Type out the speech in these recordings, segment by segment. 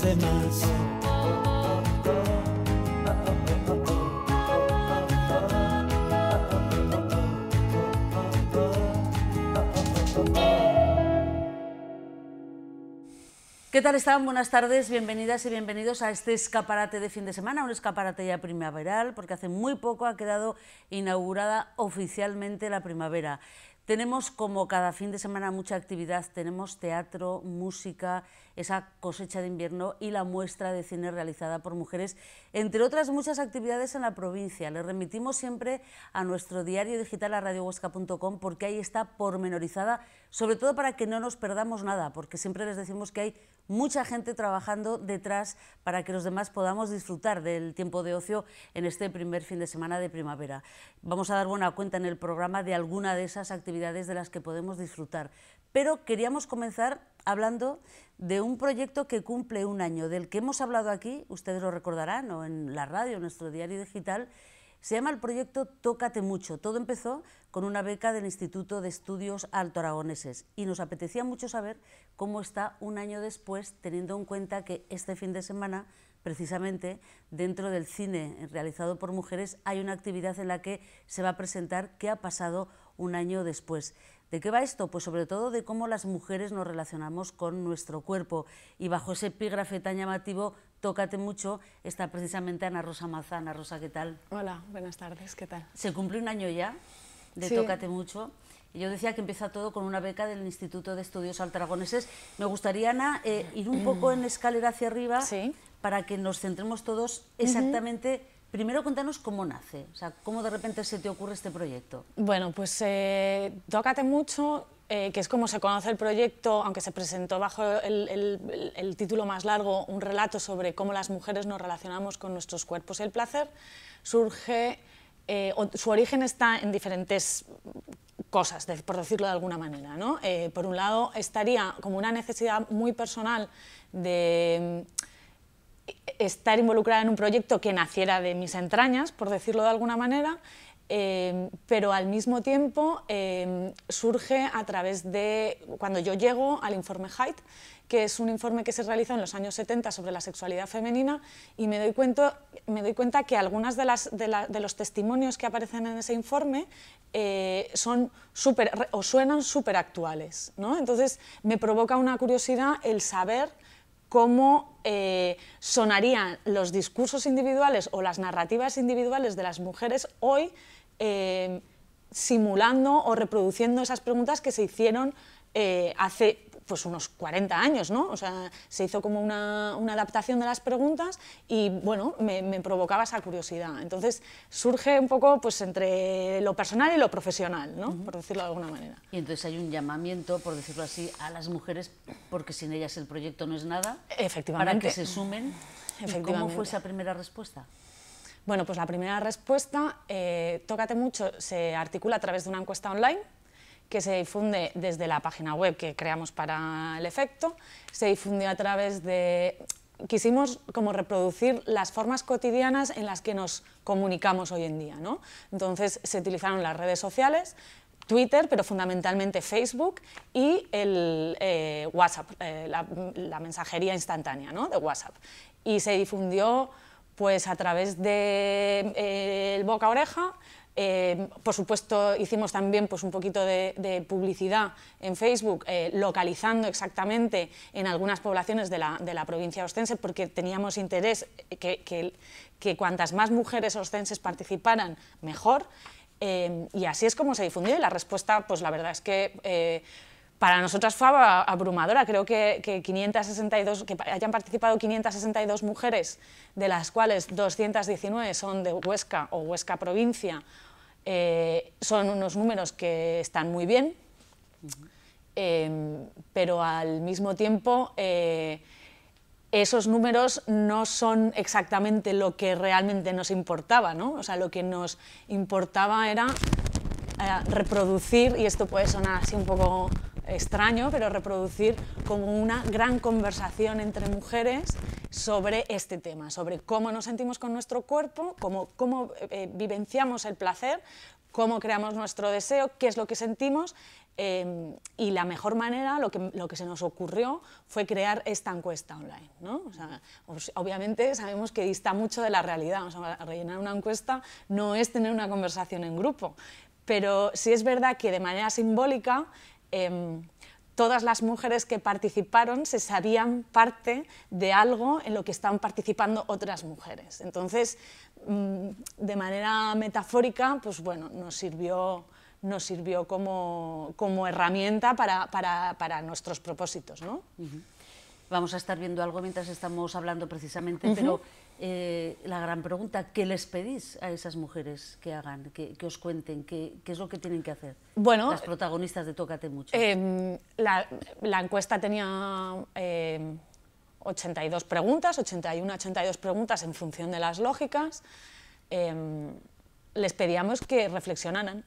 ¿Qué tal están? Buenas tardes, bienvenidas y bienvenidos a este escaparate de fin de semana, un escaparate ya primaveral, porque hace muy poco ha quedado inaugurada oficialmente la primavera. Tenemos como cada fin de semana mucha actividad, tenemos teatro, música, esa cosecha de invierno y la muestra de cine realizada por mujeres, entre otras muchas actividades en la provincia. Le remitimos siempre a nuestro diario digital a radiohuesca.com porque ahí está pormenorizada, sobre todo para que no nos perdamos nada, porque siempre les decimos que hay mucha gente trabajando detrás para que los demás podamos disfrutar del tiempo de ocio en este primer fin de semana de primavera. Vamos a dar buena cuenta en el programa de alguna de esas actividades de las que podemos disfrutar. Pero queríamos comenzar hablando de un proyecto que cumple un año, del que hemos hablado aquí, ustedes lo recordarán, o en la radio, en nuestro diario digital, se llama el proyecto Tócate Mucho. Todo empezó con una beca del Instituto de Estudios Alto Aragoneses y nos apetecía mucho saber cómo está un año después, teniendo en cuenta que este fin de semana, precisamente, dentro del cine realizado por mujeres, hay una actividad en la que se va a presentar qué ha pasado un año después. ¿De qué va esto? Pues sobre todo de cómo las mujeres nos relacionamos con nuestro cuerpo. Y bajo ese epígrafe tan llamativo, Tócate mucho, está precisamente Ana Rosa Mazán. Ana Rosa, ¿qué tal? Hola, buenas tardes, ¿qué tal? Se cumple un año ya de Tócate mucho. Y yo decía que empieza todo con una beca del Instituto de Estudios Altragoneses. Me gustaría, Ana, eh, ir un poco en escalera hacia arriba para que nos centremos todos exactamente... Primero cuéntanos cómo nace, o sea, cómo de repente se te ocurre este proyecto. Bueno, pues eh, Tócate Mucho, eh, que es como se conoce el proyecto, aunque se presentó bajo el, título más largo, un relato sobre cómo las mujeres nos relacionamos con nuestros cuerpos y el placer, surge, eh, su origen está en diferentes cosas, por decirlo de alguna manera. Eh, por un lado, estaría como una necesidad muy personal de estar involucrada en un proyecto que naciera de mis entrañas, por decirlo de alguna manera, eh, pero al mismo tiempo eh, surge a través de, cuando yo llego al informe Haidt, que es un informe que se realizó en los años 70 sobre la sexualidad femenina, y me doy cuenta, me doy cuenta que algunos de, de, los testimonios que aparecen en ese informe eh, son súper o suenan súper actuales. ¿no? Entonces me provoca una curiosidad el saber cómo eh, sonarían los discursos individuales o las narrativas individuales de las mujeres hoy eh, simulando o reproduciendo esas preguntas que se hicieron eh, hace pues unos 40 años, ¿no? O sea, se hizo como una, adaptación de las preguntas y, bueno, me, provocaba esa curiosidad. Entonces, surge un poco, pues, entre lo personal y lo profesional, ¿no? Por decirlo de alguna manera. Y entonces hay un llamamiento, por decirlo así, a las mujeres, porque sin ellas el proyecto no es nada. Efectivamente. Para que se sumen. Efectivamente. ¿Cómo fue esa primera respuesta? Bueno, pues la primera respuesta, eh, Tócate Mucho, se articula a través de una encuesta online que se difunde desde la página web que creamos para el efecto, se difundió a través de... Quisimos como reproducir las formas cotidianas en las que nos comunicamos hoy en día. Entonces se utilizaron las redes sociales, Twitter, pero fundamentalmente Facebook y el eh, WhatsApp, eh, la, mensajería instantánea ¿no? de WhatsApp. Y se difundió pues, a través del eh, boca a oreja, Em, por supuesto, hicimos también pues, un poquito de, publicidad en Facebook, eh, localizando exactamente en algunas poblaciones de la, de provincia ostense, porque teníamos interés que, cuantas más mujeres ostenses participaran, mejor. Em, y así es como se difundió y la respuesta, pues la verdad es que eh, para nosotras fue abrumadora. Creo que, 562, que hayan participado 562 mujeres, de las cuales 219 son de Huesca o Huesca provincia eh, son unos números que están muy bien, em, pero al mismo tiempo eh, esos números no son exactamente lo que realmente nos importaba, ¿no? O sea, lo que nos importaba era eh, reproducir, y esto puede sonar así un poco extraño, pero reproducir como una gran conversación entre mujeres sobre este tema, sobre cómo nos sentimos con nuestro cuerpo, cómo, eh, vivenciamos el placer, cómo creamos nuestro deseo, qué es lo que sentimos. Eh, y la mejor manera, lo que, lo que se nos ocurrió, fue crear esta encuesta online. Pues, obviamente sabemos que dista mucho de la realidad. rellenar una encuesta no es tener una conversación en grupo. Pero sí es verdad que de manera simbólica Em, todas las mujeres que participaron se sabían parte de algo en lo que están participando otras mujeres. Entonces, mm, de manera metafórica, pues bueno, nos sirvió, nos sirvió como, herramienta para, nuestros propósitos. Vamos a estar viendo algo mientras estamos hablando precisamente, pero eh, la gran pregunta, ¿qué les pedís a esas mujeres que hagan, que, os cuenten, qué es lo que tienen que hacer? Bueno, las protagonistas de Tócate Mucho. Eh, la, encuesta tenía 82 eh, preguntas, 81, 82 preguntas en función de las lógicas. Em, les pedíamos que reflexionaran,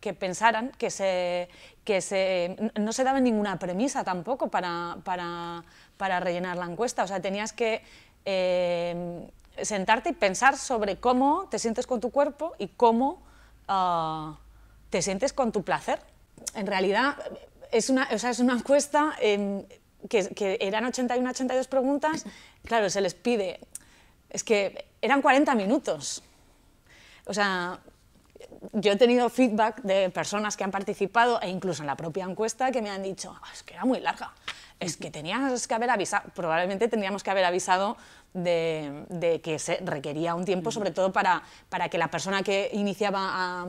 que pensaran, que, se, que no se daba ninguna premisa tampoco para, para, para rellenar la encuesta. O sea, tenías que eh, sentarte y pensar sobre cómo te sientes con tu cuerpo y cómo ah, te sientes con tu placer. En realidad es una, o sea, es una encuesta em, que, que, eran 81, 82 preguntas. Claro, se les pide, es que eran 40 minutos. O sea, yo he tenido feedback de personas que han participado e incluso en la propia encuesta que me han dicho, ah, es que era muy larga es que tenías que haber avisado, probablemente tendríamos que haber avisado de, que se requería un tiempo, sobre todo para, que la persona que iniciaba ah,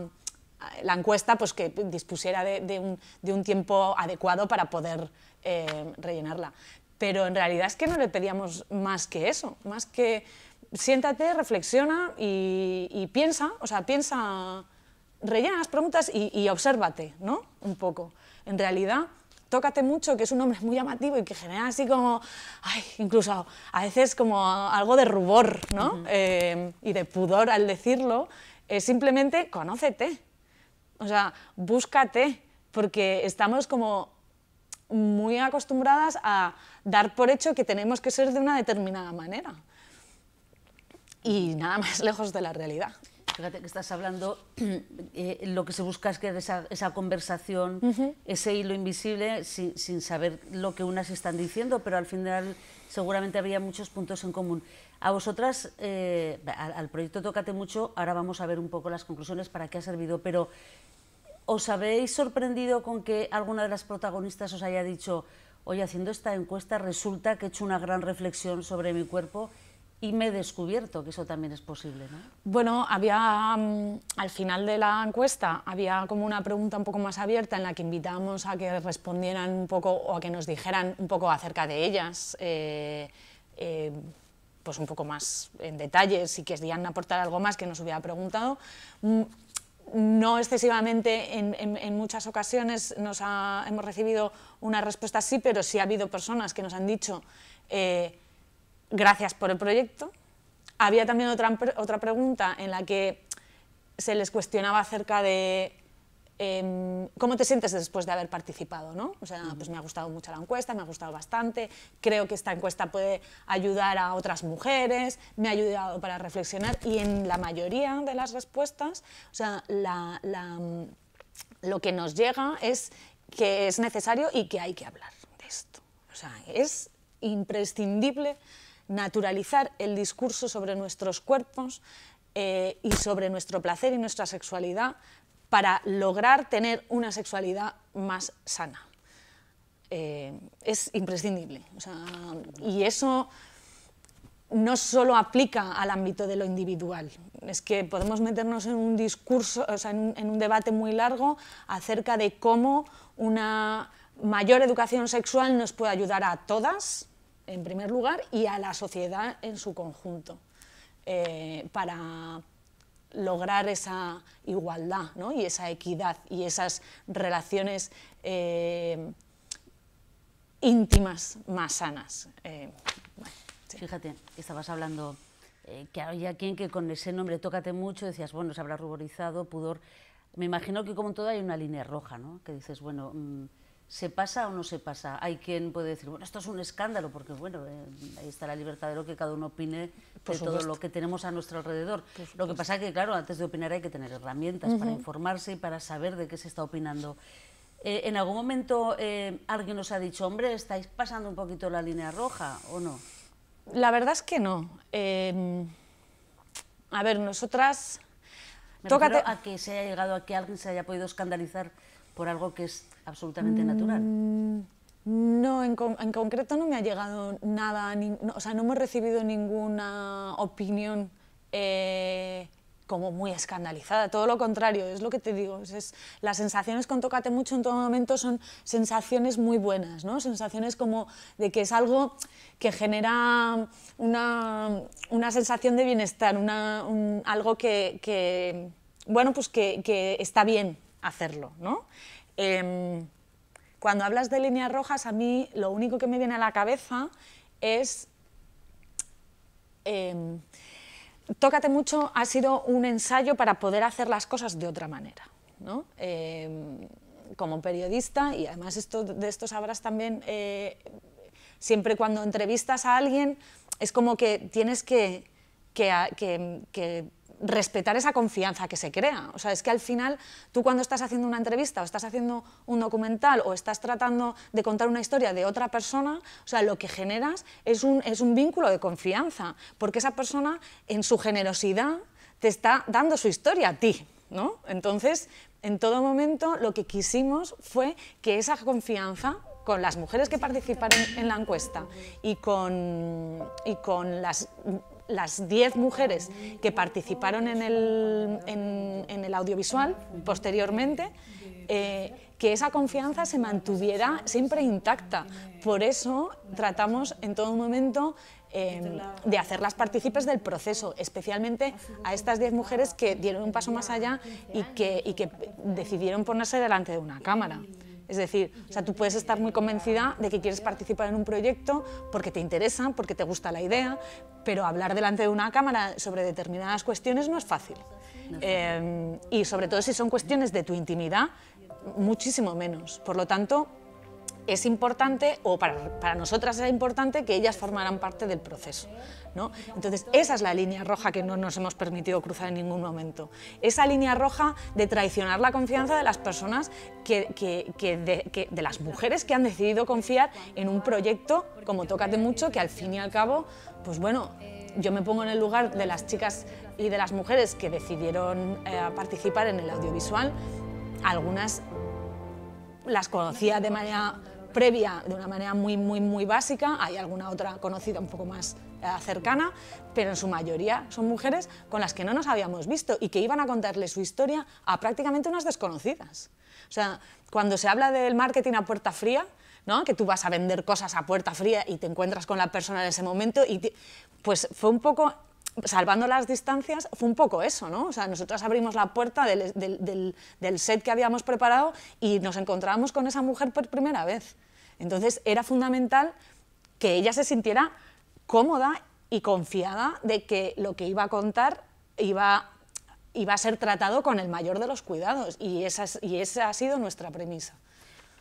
la encuesta pues que dispusiera de, un, tiempo adecuado para poder eh, rellenarla. Pero en realidad es que no le pedíamos más que eso, más que siéntate, reflexiona y, piensa, o sea, piensa, rellena las preguntas y, y obsérvate, ¿no? Un poco. En realidad Tócate mucho, que es un nombre muy llamativo y que genera así como, ay, incluso a veces como algo de rubor, ¿no? Eh, y de pudor al decirlo, es eh, simplemente conócete, o sea, búscate, porque estamos como muy acostumbradas a dar por hecho que tenemos que ser de una determinada manera. Y nada más lejos de la realidad fíjate que estás hablando, eh, lo que se busca es que esa, conversación, ese hilo invisible, sin saber lo que unas están diciendo, pero al final seguramente habría muchos puntos en común. A vosotras, eh, al, al, proyecto Tócate Mucho, ahora vamos a ver un poco las conclusiones para qué ha servido, pero ¿os habéis sorprendido con que alguna de las protagonistas os haya dicho, oye, haciendo esta encuesta resulta que he hecho una gran reflexión sobre mi cuerpo? y me he descubierto que eso también es posible. ¿no? Bueno, había mm, al final de la encuesta había como una pregunta un poco más abierta en la que invitábamos a que respondieran un poco o a que nos dijeran un poco acerca de ellas, eh, eh, pues un poco más en detalle, si querían aportar algo más que nos hubiera preguntado. Mm, no excesivamente, en, muchas ocasiones nos hemos recibido una respuesta sí, pero sí ha habido personas que nos han dicho eh, gracias por el proyecto. Había también otra, otra pregunta en la que se les cuestionaba acerca de em, cómo te sientes después de haber participado, sea, pues me ha gustado mucho la encuesta, me ha gustado bastante, creo que esta encuesta puede ayudar a otras mujeres, me ha ayudado para reflexionar y en la mayoría de las respuestas, o sea, la, lo que nos llega es que es necesario y que hay que hablar de esto. O sea, es imprescindible naturalizar el discurso sobre nuestros cuerpos eh, y sobre nuestro placer y nuestra sexualidad para lograr tener una sexualidad más sana. Eh, es imprescindible. y eso no solo aplica al ámbito de lo individual, es que podemos meternos en un discurso, o sea, en un debate muy largo acerca de cómo una mayor educación sexual nos puede ayudar a todas, en primer lugar, y a la sociedad en su conjunto, eh, para lograr esa igualdad ¿no? y esa equidad y esas relaciones eh, íntimas más sanas. Eh, Fíjate, estabas hablando que había quien que con ese nombre tócate mucho decías, bueno, se habrá ruborizado, pudor. Me imagino que como todo hay una línea roja, ¿no? Que dices, bueno... Mm, ¿Se pasa o no se pasa? Hay quien puede decir, bueno, esto es un escándalo, porque bueno, eh, ahí está la libertad de lo que cada uno opine de todo lo que tenemos a nuestro alrededor. Lo que pasa es que, claro, antes de opinar hay que tener herramientas para informarse y para saber de qué se está opinando. Eh, ¿En algún momento eh, alguien nos ha dicho, hombre, estáis pasando un poquito la línea roja o no? La verdad es que no. Em, a ver, nosotras... Tócate... a que se haya llegado a que alguien se haya podido escandalizar por algo que es absolutamente natural? Mm, no, en, concreto no me ha llegado nada, o sea, no hemos recibido ninguna opinión eh, como muy escandalizada, todo lo contrario, es lo que te digo, es, las sensaciones con Tócate Mucho en todo momento son sensaciones muy buenas, ¿no? sensaciones como de que es algo que genera una, sensación de bienestar, una, algo que, bueno, pues que está bien, hacerlo, ¿no? Em, cuando hablas de líneas rojas, a mí lo único que me viene a la cabeza es... Em, tócate mucho ha sido un ensayo para poder hacer las cosas de otra manera, ¿no? Em, como periodista, y además esto, de esto sabrás también, eh, siempre cuando entrevistas a alguien, es como que tienes que respetar esa confianza que se crea. O sea, es que al final tú cuando estás haciendo una entrevista o estás haciendo un documental o estás tratando de contar una historia de otra persona, o sea, lo que generas es un, es un vínculo de confianza, porque esa persona en su generosidad te está dando su historia a ti. ¿no? Entonces, en todo momento lo que quisimos fue que esa confianza con las mujeres que participaron en la encuesta y y con las las 10 mujeres que participaron en el, audiovisual posteriormente, eh, que esa confianza se mantuviera siempre intacta. Por eso tratamos en todo momento em, de hacerlas partícipes del proceso, especialmente a estas 10 mujeres que dieron un paso más allá y que decidieron ponerse delante de una cámara. Es decir, o sea, tú puedes estar muy convencida de que quieres participar en un proyecto porque te interesa, porque te gusta la idea, pero hablar delante de una cámara sobre determinadas cuestiones no es fácil. Em, y sobre todo si son cuestiones de tu intimidad, muchísimo menos. Por lo tanto, es importante, o para, nosotras era importante, que ellas formaran parte del proceso. ¿no? Entonces, esa es la línea roja que no nos hemos permitido cruzar en ningún momento. Esa línea roja de traicionar la confianza de las personas, que, de, las mujeres que han decidido confiar en un proyecto como Tócate Mucho, que al fin y al cabo, pues bueno, yo me pongo en el lugar de las chicas y de las mujeres que decidieron eh, participar en el audiovisual, algunas las conocía de manera previa de una manera muy, muy, muy básica, hay alguna otra conocida un poco más eh, cercana, pero en su mayoría son mujeres con las que no nos habíamos visto y que iban a contarle su historia a prácticamente unas desconocidas. O sea, cuando se habla del marketing a puerta fría, ¿no? que tú vas a vender cosas a puerta fría y te encuentras con la persona en ese momento, y pues fue un poco salvando las distancias, fue un poco eso, ¿no? O sea, nosotras abrimos la puerta del, set que habíamos preparado y nos encontrábamos con esa mujer por primera vez. Entonces era fundamental que ella se sintiera cómoda y confiada de que lo que iba a contar iba, iba a ser tratado con el mayor de los cuidados. Y esa, y esa ha sido nuestra premisa.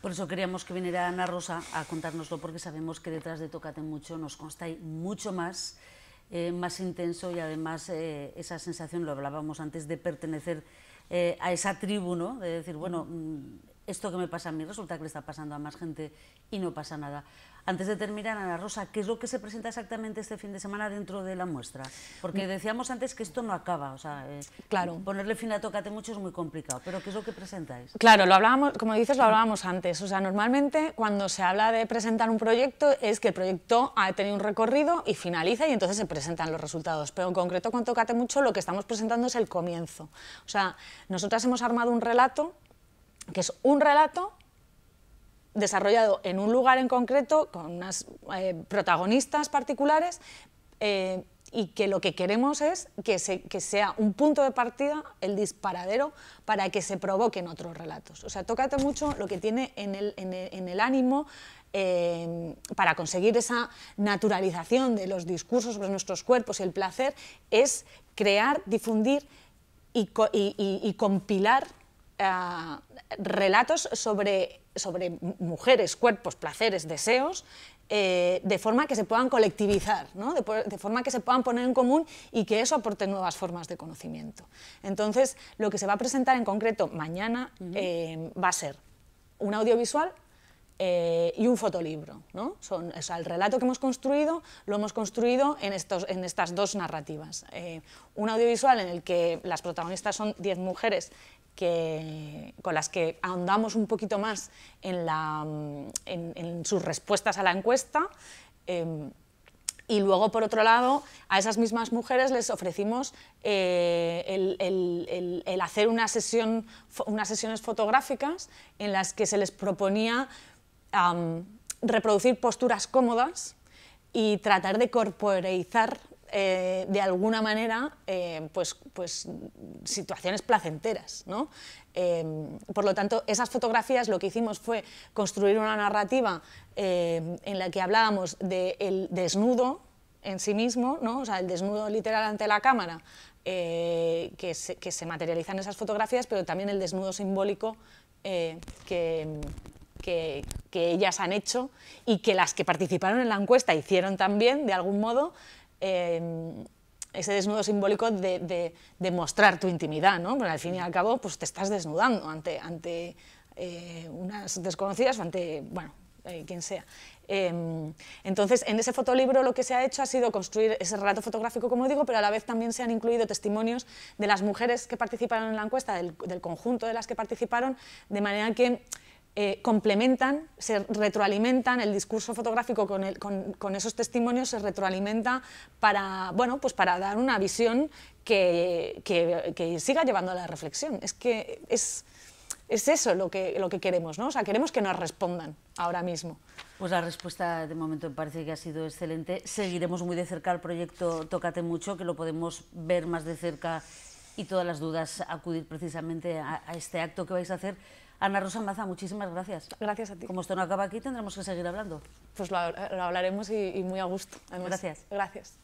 Por eso queríamos que viniera Ana Rosa a contárnoslo, porque sabemos que detrás de Tócate Mucho nos consta mucho más eh, más intenso y además eh, esa sensación, lo hablábamos antes, de pertenecer eh, a esa tribu, ¿no? de decir, bueno, esto que me pasa a mí resulta que le está pasando a más gente y no pasa nada. Antes de terminar, Ana Rosa, ¿qué es lo que se presenta exactamente este fin de semana dentro de la muestra? Porque mm. decíamos antes que esto no acaba, o sea, eh, ponerle fin a Tócate Mucho es muy complicado, pero ¿qué es lo que presentáis? Claro, lo hablábamos, como dices, lo hablábamos antes, o sea, normalmente cuando se habla de presentar un proyecto es que el proyecto ha tenido un recorrido y finaliza y entonces se presentan los resultados, pero en concreto con Tócate Mucho lo que estamos presentando es el comienzo, o sea, nosotras hemos armado un relato que es un relato desarrollado en un lugar en concreto, con unas eh, protagonistas particulares, eh, y que lo que queremos es que, sea un punto de partida, el disparadero, para que se provoquen otros relatos. O sea, tócate mucho lo que tiene en el, ánimo eh, para conseguir esa naturalización de los discursos sobre nuestros cuerpos y el placer, es crear, difundir y compilar Ah, relatos sobre, sobre mujeres, cuerpos, placeres, deseos, eh, de forma que se puedan colectivizar, de, forma que se puedan poner en común y que eso aporte nuevas formas de conocimiento. Entonces, lo que se va a presentar en concreto mañana eh, va a ser un audiovisual eh, y un fotolibro. ¿no? Son, el relato que hemos construido lo hemos construido en, estos, en estas dos narrativas. un audiovisual en el que las protagonistas son 10 mujeres con las que ahondamos un poquito más en, sus respuestas a la encuesta. Eh, y luego, por otro lado, a esas mismas mujeres les ofrecimos eh, el, hacer una sesión, unas sesiones fotográficas en las que se les proponía reproducir posturas cómodas y tratar de corporeizar eh, de alguna manera eh, pues, pues, situaciones placenteras. Eh, por lo tanto, esas fotografías lo que hicimos fue construir una narrativa en la que hablábamos del desnudo en sí mismo, el desnudo literal ante la cámara, que se, que, materializa en esas fotografías, pero también el desnudo simbólico que ellas han hecho y que las que participaron en la encuesta hicieron también, de algún modo, Em, ese desnudo simbólico de, de, mostrar tu intimidad, ¿no? Porque al fin y al cabo pues, te estás desnudando ante, ante eh, unas desconocidas o ante, bueno, eh, quien sea. Em, entonces, en ese fotolibro lo que se ha hecho ha sido construir ese relato fotográfico, como digo, pero a la vez también se han incluido testimonios de las mujeres que participaron en la encuesta, del conjunto de las que participaron, de manera que eh, complementan, se retroalimentan, el discurso fotográfico con, esos testimonios se retroalimenta para, bueno, pues para dar una visión que, siga llevando a la reflexión. Es que es, eso lo que, lo que queremos, queremos que nos respondan ahora mismo. Pues la respuesta de momento me parece que ha sido excelente. Seguiremos muy de cerca el proyecto Tócate Mucho, que lo podemos ver más de cerca y todas las dudas acudir precisamente a este acto que vais a hacer Ana Rosa Maza, muchísimas gracias. Gracias a ti. Como esto no acaba aquí, tendremos que seguir hablando. Pues lo, hablaremos y, muy a gusto. Gracias. Gracias.